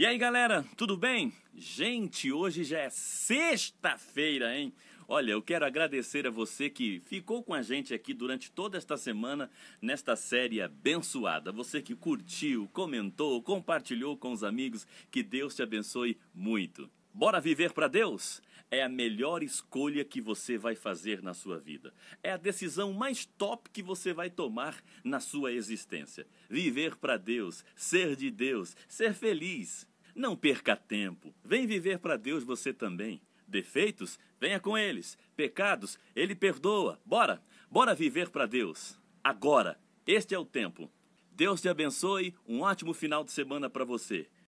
E aí galera, tudo bem? Gente, hoje já é sexta-feira, hein? Olha, eu quero agradecer a você que ficou com a gente aqui durante toda esta semana nesta série abençoada. Você que curtiu, comentou, compartilhou com os amigos, que Deus te abençoe muito. Bora viver para Deus? é a melhor escolha que você vai fazer na sua vida. É a decisão mais top que você vai tomar na sua existência. Viver para Deus, ser de Deus, ser feliz. Não perca tempo. Vem viver para Deus você também. Defeitos? Venha com eles. Pecados? Ele perdoa. Bora! Bora viver para Deus. Agora. Este é o tempo. Deus te abençoe. Um ótimo final de semana para você.